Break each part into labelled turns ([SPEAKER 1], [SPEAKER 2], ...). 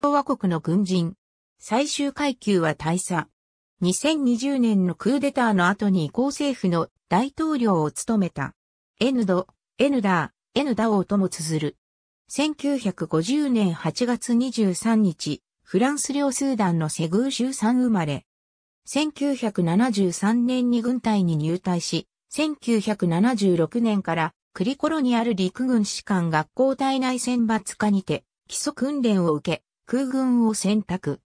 [SPEAKER 1] 共和国の軍人。最終階級は大佐。2020年のクーデターの後に行政府の大統領を務めた。エヌド、エヌダー、エヌダオとも綴る。1950年8月23日、フランス領スーダンのセグー州産生まれ。1973年に軍隊に入隊し、1976年からクリコロにある陸軍士官学校体内選抜化にて基礎訓練を受け、空軍を選択。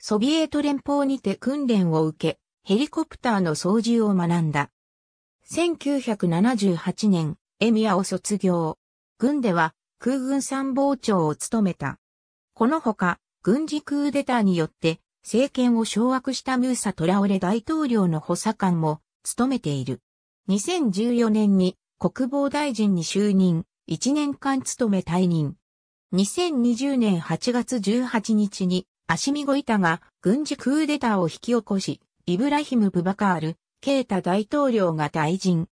[SPEAKER 1] ソビエト連邦にて訓練を受け、ヘリコプターの操縦を学んだ。1978年、エミアを卒業。軍では空軍参謀長を務めた。このほか、軍事クーデターによって政権を掌握したムーサ・トラオレ大統領の補佐官も務めている。2014年に国防大臣に就任、1年間務め退任。2020年8月18日に、アシミゴイタが軍事クーデターを引き起こし、イブラヒム・ブバカール、ケータ大統領が退陣。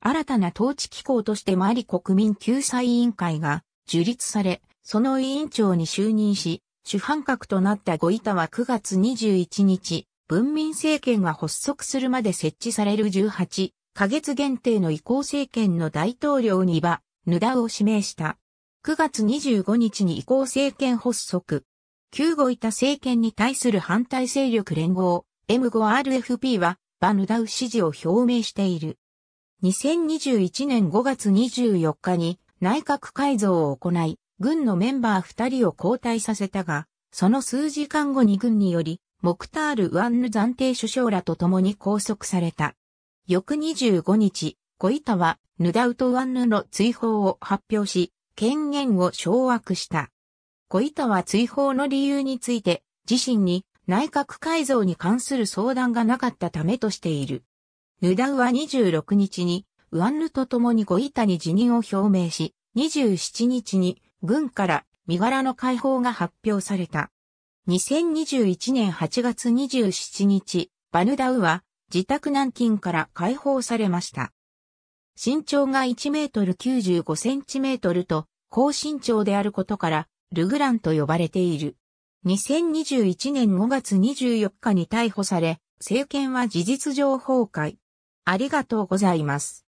[SPEAKER 1] 新たな統治機構としてマリ国民救済委員会が樹立され、その委員長に就任し、主犯格となったゴイタは9月21日、文民政権が発足するまで設置される18ヶ月限定の移行政権の大統領にバ、ヌダを指名した。9月25日に移行政権発足。旧五いた政権に対する反対勢力連合 M5RFP はバヌダウ支持を表明している。2021年5月24日に内閣改造を行い、軍のメンバー2人を交代させたが、その数時間後に軍により、モクタール・ワンヌ暫定首相らと共に拘束された。翌25日、五板は、ヌダウとワンヌの追放を発表し、権限を掌握した。小板は追放の理由について、自身に内閣改造に関する相談がなかったためとしている。ヌダウは26日に、ウアンヌと共に小板に辞任を表明し、27日に軍から身柄の解放が発表された。2021年8月27日、バヌダウは自宅軟禁から解放されました。身長が1メートル95センチメートルと高身長であることからルグランと呼ばれている。2021年5月24日に逮捕され、政権は事実上崩壊。ありがとうございます。